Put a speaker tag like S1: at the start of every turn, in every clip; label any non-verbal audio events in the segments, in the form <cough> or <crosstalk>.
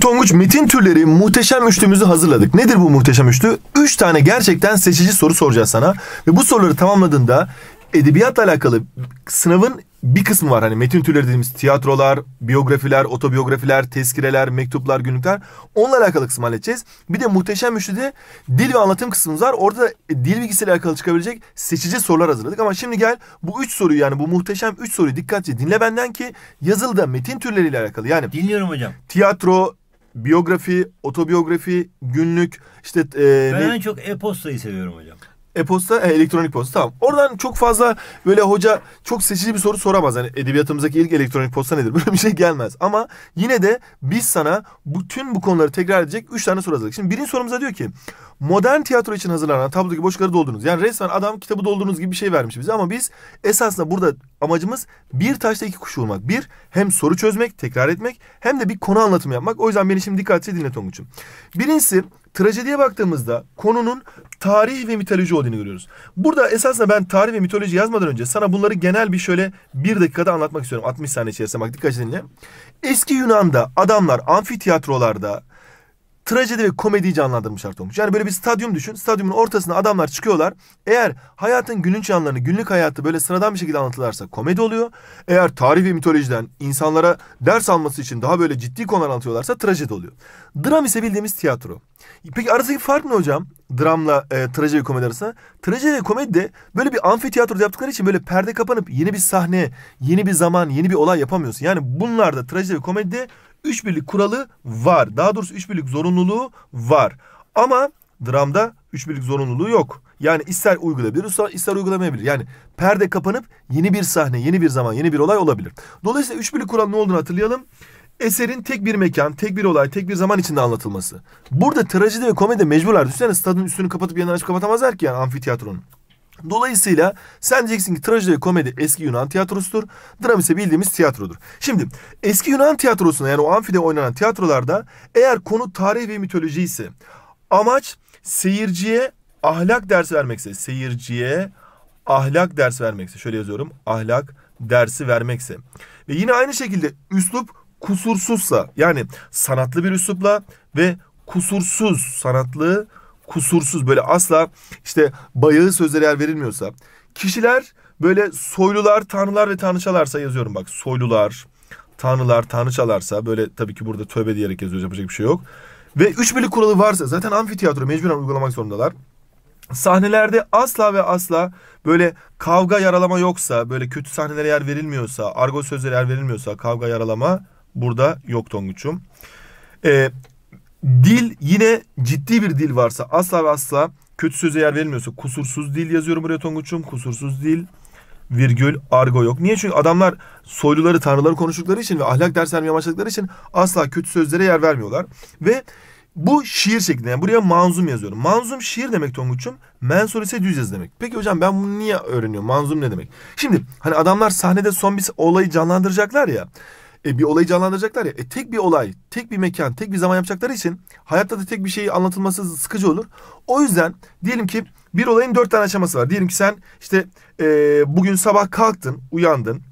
S1: Tonguç metin türleri muhteşem üçlümüzü hazırladık. Nedir bu muhteşem üçlü? Üç tane gerçekten seçici soru soracağız sana. Ve bu soruları tamamladığında edebiyatla alakalı sınavın bir kısmı var. Hani metin türleri dediğimiz tiyatrolar, biyografiler, otobiyografiler, tezkireler, mektuplar, günlükler. Onunla alakalı kısmı halledeceğiz. Bir de muhteşem üçlüde dil ve anlatım kısmımız var. Orada da dil bilgisiyle alakalı çıkabilecek seçici sorular hazırladık. Ama şimdi gel bu üç soruyu yani bu muhteşem üç soruyu dikkatli dinle benden ki yazılıda metin türleriyle alakalı. Yani Dinliyorum hocam. Tiyatro, biyografi, otobiyografi, günlük işte... E, ben en çok e-postayı seviyorum hocam. E-posta, e, elektronik posta tamam. Oradan çok fazla böyle hoca çok seçici bir soru soramaz. Hani edebiyatımızdaki ilk elektronik posta nedir? <laughs> Böyle bir şey gelmez. Ama yine de biz sana bütün bu konuları tekrar edecek 3 tane soru hazırladık. Şimdi birinci sorumuza diyor ki modern tiyatro için hazırlanan tablodaki boşlukları doldurunuz. Yani resmen adam kitabı doldurunuz gibi bir şey vermiş bize ama biz esasında burada amacımız bir taşta iki kuş vurmak. Bir hem soru çözmek, tekrar etmek hem de bir konu anlatımı yapmak. O yüzden beni şimdi dikkatli dinle Tonguç'um. Birincisi trajediye baktığımızda konunun tarih ve mitoloji olduğunu görüyoruz. Burada esasında ben tarih ve mitoloji yazmadan önce sana bunları genel bir şöyle bir dakikada anlatmak istiyorum. 60 saniye içerisinde bak dikkat edin. Eski Yunan'da adamlar amfiteyatrolarda trajedi ve komediyi canlandırmış şart Yani böyle bir stadyum düşün. Stadyumun ortasına adamlar çıkıyorlar. Eğer hayatın günlük yanlarını, günlük hayatı böyle sıradan bir şekilde anlatılarsa komedi oluyor. Eğer tarih ve mitolojiden insanlara ders alması için daha böyle ciddi konular anlatıyorlarsa trajedi oluyor. Dram ise bildiğimiz tiyatro. Peki arasındaki fark ne hocam? dramla e, trajedi komedi arasında. Trajedi komedi de böyle bir amfiteyatroda yaptıkları için böyle perde kapanıp yeni bir sahne, yeni bir zaman, yeni bir olay yapamıyorsun. Yani bunlarda trajedi komedide üç birlik kuralı var. Daha doğrusu üç birlik zorunluluğu var. Ama dramda üç birlik zorunluluğu yok. Yani ister uygulayabilir, ister uygulamayabilir. Yani perde kapanıp yeni bir sahne, yeni bir zaman, yeni bir olay olabilir. Dolayısıyla üç birlik kural ne olduğunu hatırlayalım eserin tek bir mekan, tek bir olay, tek bir zaman içinde anlatılması. Burada trajedi ve komedi mecburlar. Düşünsene stadın üstünü kapatıp yanına açıp kapatamazlar ki yani amfiteyatronun. Dolayısıyla sen diyeceksin ki trajedi ve komedi eski Yunan tiyatrosudur. Dram ise bildiğimiz tiyatrodur. Şimdi eski Yunan tiyatrosuna yani o amfide oynanan tiyatrolarda eğer konu tarih ve mitoloji ise amaç seyirciye ahlak dersi vermekse, seyirciye ahlak dersi vermekse, şöyle yazıyorum, ahlak dersi vermekse. Ve yine aynı şekilde üslup kusursuzsa yani sanatlı bir üslupla ve kusursuz sanatlı kusursuz böyle asla işte bayağı sözlere yer verilmiyorsa kişiler böyle soylular tanrılar ve tanrıçalarsa yazıyorum bak soylular tanrılar tanrıçalarsa böyle tabii ki burada tövbe diyerek yazıyoruz yapacak bir şey yok. Ve üç birlik kuralı varsa zaten amfiteyatro mecburen uygulamak zorundalar. Sahnelerde asla ve asla böyle kavga yaralama yoksa, böyle kötü sahnelere yer verilmiyorsa, argo sözlere yer verilmiyorsa, kavga yaralama burada yok Tonguç'um. Ee, dil yine ciddi bir dil varsa asla ve asla kötü söze yer verilmiyorsa kusursuz dil yazıyorum buraya Tonguç'um. Kusursuz dil virgül argo yok. Niye? Çünkü adamlar soyluları tanrıları konuştukları için ve ahlak derslerini amaçladıkları için asla kötü sözlere yer vermiyorlar. Ve bu şiir şeklinde yani buraya manzum yazıyorum. Manzum şiir demek Tonguç'um. Mensur ise düz yazı demek. Peki hocam ben bunu niye öğreniyorum? Manzum ne demek? Şimdi hani adamlar sahnede son bir olayı canlandıracaklar ya e, bir olayı canlandıracaklar ya. E, tek bir olay, tek bir mekan, tek bir zaman yapacakları için hayatta da tek bir şeyi anlatılması sıkıcı olur. O yüzden diyelim ki bir olayın dört tane aşaması var. Diyelim ki sen işte e, bugün sabah kalktın, uyandın,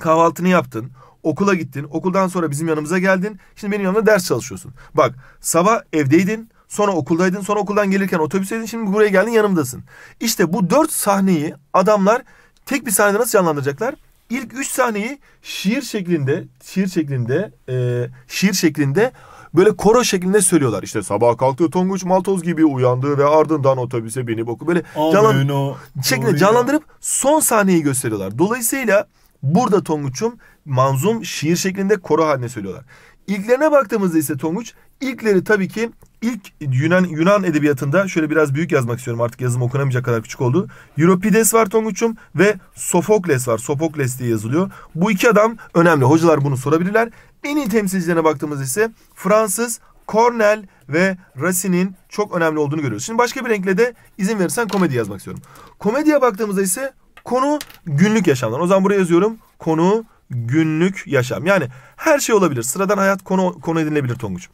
S1: kahvaltını yaptın, okula gittin, okuldan sonra bizim yanımıza geldin, şimdi benim yanımda ders çalışıyorsun. Bak sabah evdeydin, sonra okuldaydın, sonra okuldan gelirken otobüseydin, şimdi buraya geldin yanımdasın. İşte bu dört sahneyi adamlar tek bir sahnede nasıl canlandıracaklar? ilk üç sahneyi şiir şeklinde, şiir şeklinde, e, şiir şeklinde böyle koro şeklinde söylüyorlar. İşte sabah kalktığı Tonguç Maltoz gibi uyandı ve ardından otobüse binip oku böyle canlan no, şeklinde canlandırıp son sahneyi gösteriyorlar. Dolayısıyla burada Tonguç'um manzum şiir şeklinde koro haline söylüyorlar. İlklerine baktığımızda ise Tonguç ilkleri tabii ki ilk Yunan Yunan edebiyatında şöyle biraz büyük yazmak istiyorum artık yazım okunamayacak kadar küçük oldu. Euripides var Tonguç'um ve Sofokles var. Sofokles diye yazılıyor. Bu iki adam önemli. Hocalar bunu sorabilirler. En iyi temsilcilerine baktığımız ise Fransız, Cornell ve Racine'in çok önemli olduğunu görüyoruz. Şimdi başka bir renkle de izin verirsen komedi yazmak istiyorum. Komediye baktığımızda ise konu günlük yaşamdan. O zaman buraya yazıyorum. Konu günlük yaşam. Yani her şey olabilir. Sıradan hayat konu, konu edinilebilir Tonguç.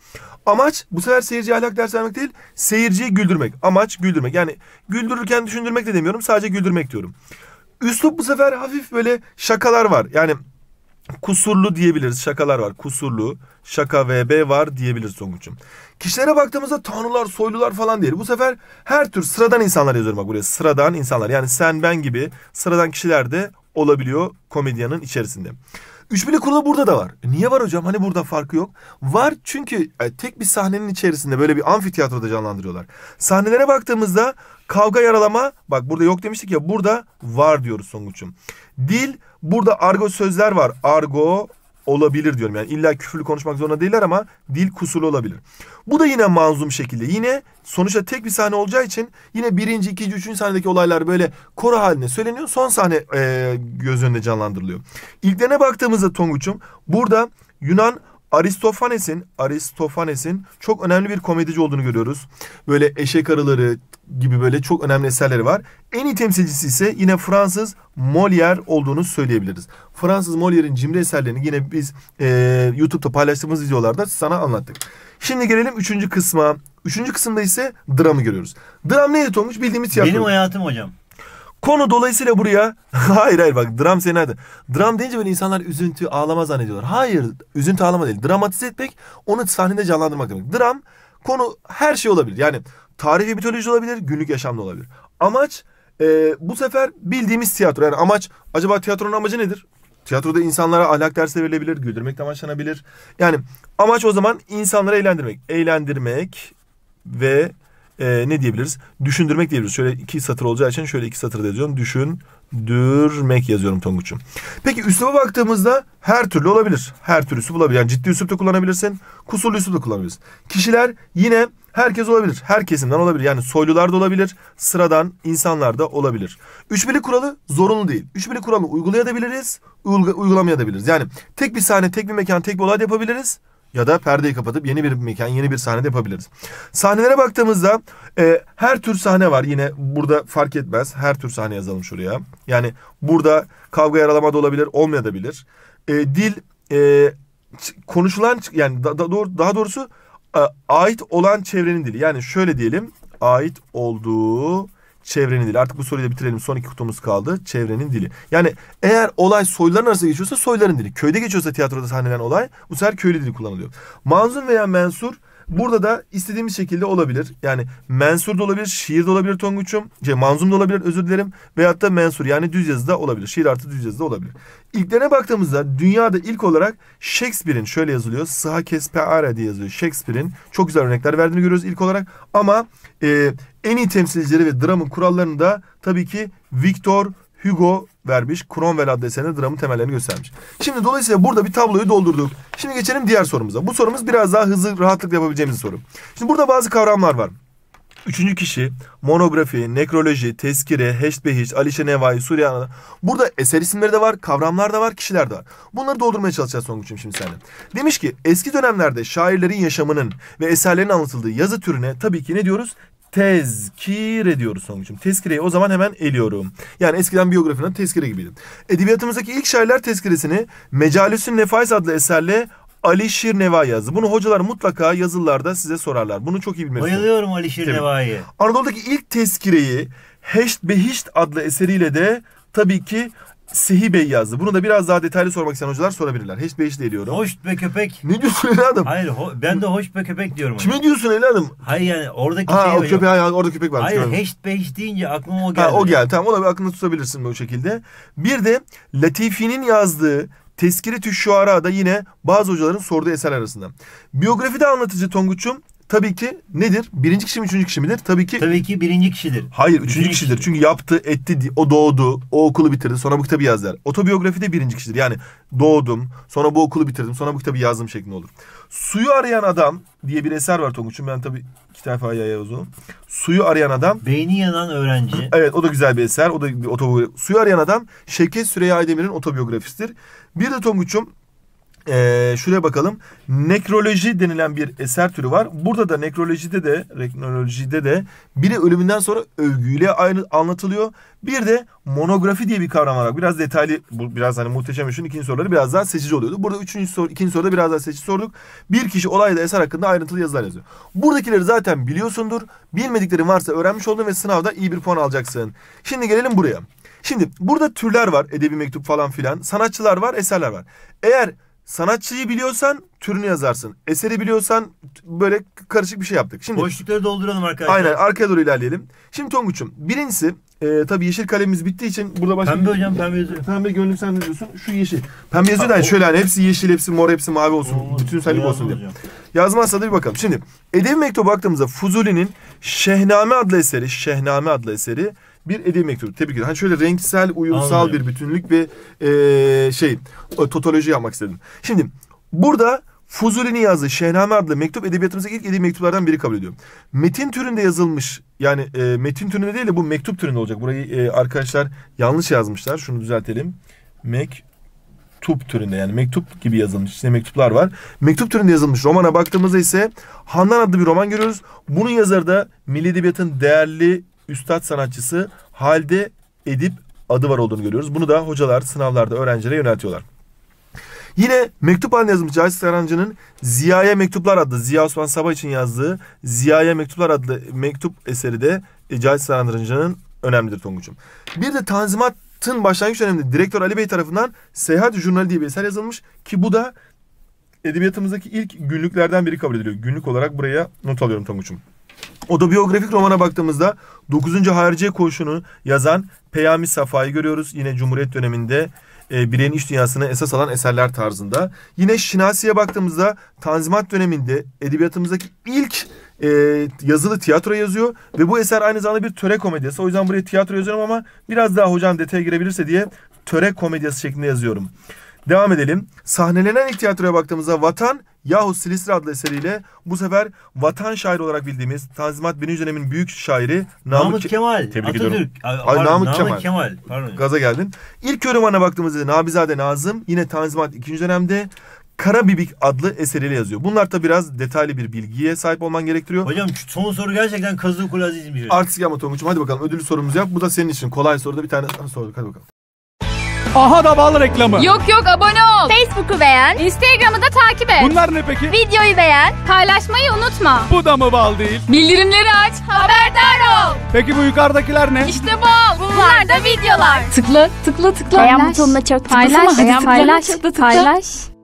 S1: Amaç bu sefer seyirciye ahlak ders vermek değil, seyirciyi güldürmek. Amaç güldürmek. Yani güldürürken düşündürmek de demiyorum, sadece güldürmek diyorum. Üslup bu sefer hafif böyle şakalar var. Yani kusurlu diyebiliriz. Şakalar var. Kusurlu, şaka VB var diyebiliriz Tonguç'um. Kişilere baktığımızda tanrılar, soylular falan değil. Bu sefer her tür sıradan insanlar yazıyorum bak buraya. Sıradan insanlar. Yani sen, ben gibi sıradan kişiler de olabiliyor komedyanın içerisinde. Üçbirli kurulu burada da var. Niye var hocam? Hani burada farkı yok. Var çünkü e, tek bir sahnenin içerisinde böyle bir amfiteyatroda canlandırıyorlar. Sahnelere baktığımızda kavga yaralama bak burada yok demiştik ya burada var diyoruz Songuç'um. Dil burada argo sözler var. Argo, olabilir diyorum. Yani illa küfürlü konuşmak zorunda değiller ama dil kusurlu olabilir. Bu da yine manzum şekilde. Yine sonuçta tek bir sahne olacağı için yine birinci, ikinci, üçüncü sahnedeki olaylar böyle koro haline söyleniyor. Son sahne e, göz önünde canlandırılıyor. İlklerine baktığımızda Tonguç'um burada Yunan Aristofanes'in Aristofanes'in çok önemli bir komedici olduğunu görüyoruz. Böyle eşek arıları gibi böyle çok önemli eserleri var. En iyi temsilcisi ise yine Fransız Molière olduğunu söyleyebiliriz. Fransız Molière'in cimri eserlerini yine biz e, YouTube'da paylaştığımız videolarda sana anlattık. Şimdi gelelim üçüncü kısma. Üçüncü kısımda ise dramı görüyoruz. Dram neye olmuş bildiğimiz tiyatro. Benim hayatım hocam. Konu dolayısıyla buraya <laughs> hayır hayır bak dram seni Dram deyince böyle insanlar üzüntü ağlama zannediyorlar. Hayır üzüntü ağlama değil. Dramatize etmek onu sahnede canlandırmak demek. Dram konu her şey olabilir. Yani tarihi mitoloji olabilir, günlük yaşamda olabilir. Amaç e, bu sefer bildiğimiz tiyatro. Yani amaç acaba tiyatronun amacı nedir? Tiyatroda insanlara ahlak dersi verilebilir, güldürmek amaçlanabilir. Yani amaç o zaman insanları eğlendirmek. Eğlendirmek ve e, ne diyebiliriz? Düşündürmek diyebiliriz. Şöyle iki satır olacağı için şöyle iki satır yazıyorum. Düşündürmek yazıyorum Tonguç'um. Peki üsluba baktığımızda her türlü olabilir. Her türlü üslup olabilir. Yani ciddi üslup da kullanabilirsin. Kusurlu üslup da kullanabilirsin. Kişiler yine herkes olabilir. Her kesimden olabilir. Yani soylular da olabilir. Sıradan insanlar da olabilir. Üç birlik kuralı zorunlu değil. Üç birlik kuralı uygulayabiliriz. Uygulamayabiliriz. Yani tek bir sahne, tek bir mekan, tek bir olay da yapabiliriz ya da perdeyi kapatıp yeni bir mekan, yeni bir sahnede yapabiliriz. Sahnelere baktığımızda e, her tür sahne var. Yine burada fark etmez. Her tür sahne yazalım şuraya. Yani burada kavga yaralama da olabilir, olmayabilir. E, dil e, konuşulan yani da, da, doğru, daha doğrusu e, ait olan çevrenin dili. Yani şöyle diyelim. Ait olduğu çevrenin dili. Artık bu soruyu da bitirelim. Son iki kutumuz kaldı. Çevrenin dili. Yani eğer olay soyluların arasında geçiyorsa soyların dili. Köyde geçiyorsa tiyatroda sahnelenen olay bu sefer köylü dili kullanılıyor. Manzum veya mensur Burada da istediğimiz şekilde olabilir. Yani mensur da olabilir, şiir de olabilir Tonguç'um. Şey, manzum da olabilir özür dilerim. Veyahut da mensur yani düz yazıda olabilir. Şiir artı düz yazıda olabilir. İlklerine baktığımızda dünyada ilk olarak Shakespeare'in şöyle yazılıyor. Sıha kespeare diye yazıyor. Shakespeare'in çok güzel örnekler verdiğini görüyoruz ilk olarak. Ama e, en iyi temsilcileri ve dramın kurallarını da tabii ki Victor Hugo vermiş. Cromwell adlı eserinde dramın temellerini göstermiş. Şimdi dolayısıyla burada bir tabloyu doldurduk. Şimdi geçelim diğer sorumuza. Bu sorumuz biraz daha hızlı, rahatlıkla yapabileceğimiz soru. Şimdi burada bazı kavramlar var. Üçüncü kişi, monografi, nekroloji, tezkire, heşbehiç, Alişe Nevai, Suriye Anadolu. Burada eser isimleri de var, kavramlar da var, kişiler de var. Bunları doldurmaya çalışacağız Songuç'um şimdi seninle. Demiş ki eski dönemlerde şairlerin yaşamının ve eserlerin anlatıldığı yazı türüne tabii ki ne diyoruz? tezkir ediyoruz Songül'cüm. Tezkireyi o zaman hemen eliyorum. Yani eskiden biyografinin tezkire gibiydim. Edebiyatımızdaki ilk şairler tezkiresini Mecalisün Nefais adlı eserle Ali Şir Neva yazdı. Bunu hocalar mutlaka yazılarda size sorarlar. Bunu çok iyi bilmesi. Bayılıyorum Ali Şir Neva'yı. Anadolu'daki ilk tezkireyi Heşt Behişt adlı eseriyle de tabii ki Sihi Bey yazdı. Bunu da biraz daha detaylı sormak isteyen hocalar sorabilirler. Hiç beş hiç de ediyorum. Hoş be köpek. Ne diyorsun evladım? Hayır ho- ben de hoş be köpek diyorum. Kime hocam. diyorsun evladım? Hayır yani oradaki Ha şey o köpek hayır, orada köpek var. Hayır heşt beş deyince aklıma o geldi. Ha, o geldi tamam o da bir aklında tutabilirsin bu şekilde. Bir de Latifi'nin yazdığı Teskiri Tüşşuara da yine bazı hocaların sorduğu eser arasında. Biyografide anlatıcı Tonguç'um tabii ki nedir? Birinci kişi mi üçüncü kişi midir? Tabii ki... Tabii ki birinci kişidir. Hayır üçüncü, üçüncü kişidir. Çünkü yaptı, etti, o doğdu, o okulu bitirdi, sonra bu kitabı yazdı. Otobiyografi de birinci kişidir. Yani doğdum, sonra bu okulu bitirdim, sonra bu kitabı yazdım şeklinde olur. Suyu arayan adam diye bir eser var Tonguç'un. Ben tabii iki defa yayavuzum. Suyu arayan adam... Beyni yanan öğrenci. evet o da güzel bir eser. O da bir otobiyografi. Suyu arayan adam Şevket Süreyya Aydemir'in otobiyografisidir. Bir de Tonguç'um ee, şuraya bakalım. Nekroloji denilen bir eser türü var. Burada da nekrolojide de nekrolojide de biri ölümünden sonra övgüyle aynı anlatılıyor. Bir de monografi diye bir kavram var. Biraz detaylı, bu biraz hani muhteşem üçün ikinci soruları biraz daha seçici oluyordu. Burada üçüncü soru, ikinci soruda biraz daha seçici sorduk. Bir kişi olayda eser hakkında ayrıntılı yazılar yazıyor. Buradakileri zaten biliyorsundur. Bilmediklerin varsa öğrenmiş oldun ve sınavda iyi bir puan alacaksın. Şimdi gelelim buraya. Şimdi burada türler var. Edebi mektup falan filan. Sanatçılar var, eserler var. Eğer Sanatçıyı biliyorsan türünü yazarsın. Eseri biliyorsan böyle karışık bir şey yaptık. Şimdi Boşlukları dolduralım arkadaşlar. Aynen arkaya doğru ilerleyelim. Şimdi Tonguç'um birincisi e, tabii yeşil kalemimiz bittiği için burada başka... Pembe hocam pembe yazıyor. Pembe gönlüm sen ne diyorsun? Şu yeşil. Pembe yazıyor da yani şöyle hani hepsi yeşil, hepsi mor, hepsi mavi olsun. Olmaz, bütünsellik olsun diye. Hocam. Yazmazsa da bir bakalım. Şimdi Edebi Mektup'a baktığımızda Fuzuli'nin Şehname adlı eseri, Şehname adlı eseri bir hediye mektubu. Tebrik ederim. Hani şöyle renksel, uyumsal Anladım. bir bütünlük ve e, şey totoloji yapmak istedim. Şimdi burada Fuzuli'nin yazdığı Şehname adlı mektup edebiyatımızdaki ilk edebi mektuplardan biri kabul ediyorum. Metin türünde yazılmış yani e, metin türünde değil de bu mektup türünde olacak. Burayı e, arkadaşlar yanlış yazmışlar. Şunu düzeltelim. Mek mektup türünde yani mektup gibi yazılmış işte mektuplar var. Mektup türünde yazılmış romana baktığımızda ise Handan adlı bir roman görüyoruz. Bunun yazarı da Milli Edebiyat'ın değerli üstad sanatçısı halde edip adı var olduğunu görüyoruz. Bunu da hocalar sınavlarda öğrencilere yöneltiyorlar. Yine mektup halinde yazmış Cahit Sarancı'nın Ziya'ya Mektuplar adlı Ziya Osman Sabah için yazdığı Ziya'ya Mektuplar adlı mektup eseri de e, Cahit Sarancı'nın önemlidir Tonguç'um. Bir de Tanzimat'ın başlangıç döneminde direktör Ali Bey tarafından Seyahat Jurnali diye bir eser yazılmış ki bu da edebiyatımızdaki ilk günlüklerden biri kabul ediliyor. Günlük olarak buraya not alıyorum Tonguç'um. Otobiyografik romana baktığımızda 9. Hariciye koşunu yazan Peyami Safa'yı görüyoruz. Yine Cumhuriyet döneminde e, bireyin iç dünyasını esas alan eserler tarzında. Yine Şinasi'ye baktığımızda Tanzimat döneminde edebiyatımızdaki ilk e, yazılı tiyatro yazıyor. Ve bu eser aynı zamanda bir töre komedyası. O yüzden buraya tiyatro yazıyorum ama biraz daha hocam detaya girebilirse diye töre komedyası şeklinde yazıyorum. Devam edelim. Sahnelenen ilk tiyatroya baktığımızda Vatan yahut Silistra adlı eseriyle bu sefer vatan şairi olarak bildiğimiz Tanzimat Birinci dönemin büyük şairi Namık, Namık Kemal. Tebrik Atatürk. ediyorum. Ay, Namık, Namık Kemal. Kemal. Pardon. Gaza geldin. İlk yorumana baktığımızda Nabizade Nazım yine Tanzimat ikinci dönemde Kara Bibik adlı eseriyle yazıyor. Bunlar da biraz detaylı bir bilgiye sahip olman gerektiriyor. Hocam son soru gerçekten kazı kulağı bir Artık ama Tonguç'um hadi bakalım ödül sorumuzu yap. Bu da senin için kolay soruda bir tane sorduk hadi bakalım. Aha da bal reklamı. Yok yok abone ol. Facebook'u beğen. Instagram'ı da takip et. Bunlar ne peki? Videoyu beğen. Paylaşmayı unutma. Bu da mı bal değil? Bildirimleri aç. Haberdar ol. Peki bu yukarıdakiler ne? İşte bal. Bunlar, Bunlar da videolar. Tıkla tıkla tıkla. Beğen butonuna çok tıklasana. Paylaş. Hadi paylaş. paylaş.